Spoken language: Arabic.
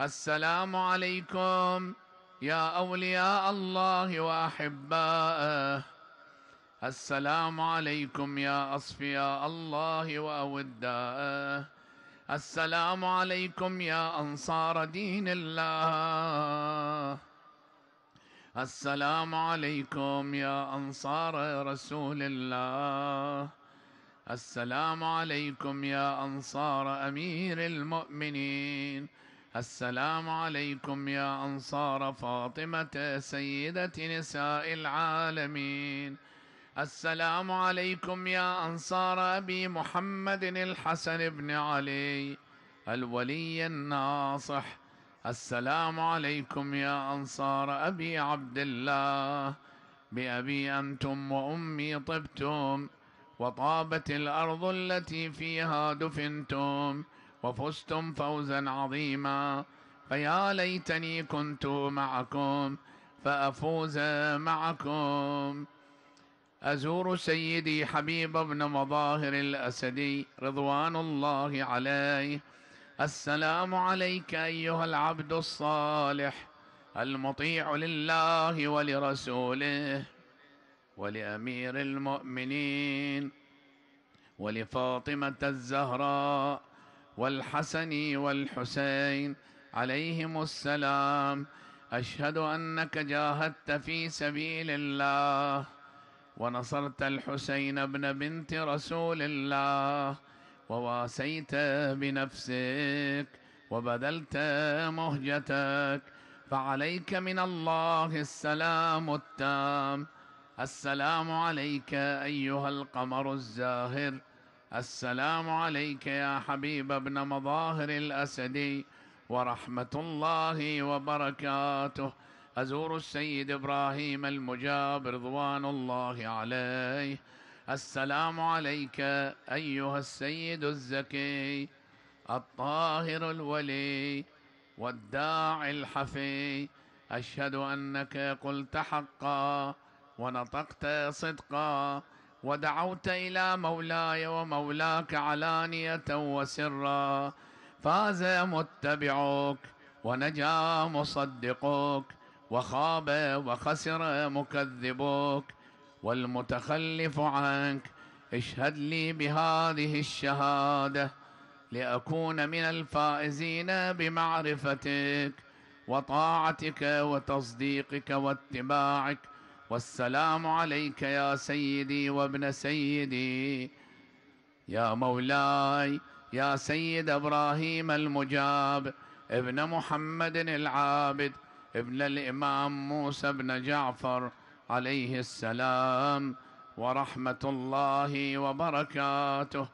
السلام عليكم يا اولياء الله واحبائه السلام عليكم يا اصفياء الله واودائه السلام عليكم يا انصار دين الله السلام عليكم يا انصار رسول الله السلام عليكم يا انصار امير المؤمنين السلام عليكم يا أنصار فاطمة سيدة نساء العالمين السلام عليكم يا أنصار أبي محمد الحسن بن علي الولي الناصح السلام عليكم يا أنصار أبي عبد الله بأبي أنتم وأمي طبتم وطابت الأرض التي فيها دفنتم وفزتم فوزا عظيما فيا ليتني كنت معكم فافوز معكم ازور سيدي حبيب بن مظاهر الاسدي رضوان الله عليه السلام عليك ايها العبد الصالح المطيع لله ولرسوله ولامير المؤمنين ولفاطمه الزهراء والحسن والحسين عليهم السلام أشهد أنك جاهدت في سبيل الله ونصرت الحسين بن بنت رسول الله وواسيت بنفسك وبذلت مهجتك فعليك من الله السلام التام السلام عليك أيها القمر الزاهر السلام عليك يا حبيب ابن مظاهر الأسد ورحمة الله وبركاته أزور السيد إبراهيم المجاب رضوان الله عليه السلام عليك أيها السيد الزكي الطاهر الولي والداعي الحفي أشهد أنك قلت حقا ونطقت صدقا ودعوت إلى مولاي ومولاك علانية وسرا فاز متبعك ونجا مصدقك وخاب وخسر مكذبك والمتخلف عنك اشهد لي بهذه الشهادة لأكون من الفائزين بمعرفتك وطاعتك وتصديقك واتباعك والسلام عليك يا سيدي وابن سيدي يا مولاي يا سيد ابراهيم المجاب ابن محمد العابد ابن الامام موسى بن جعفر عليه السلام ورحمه الله وبركاته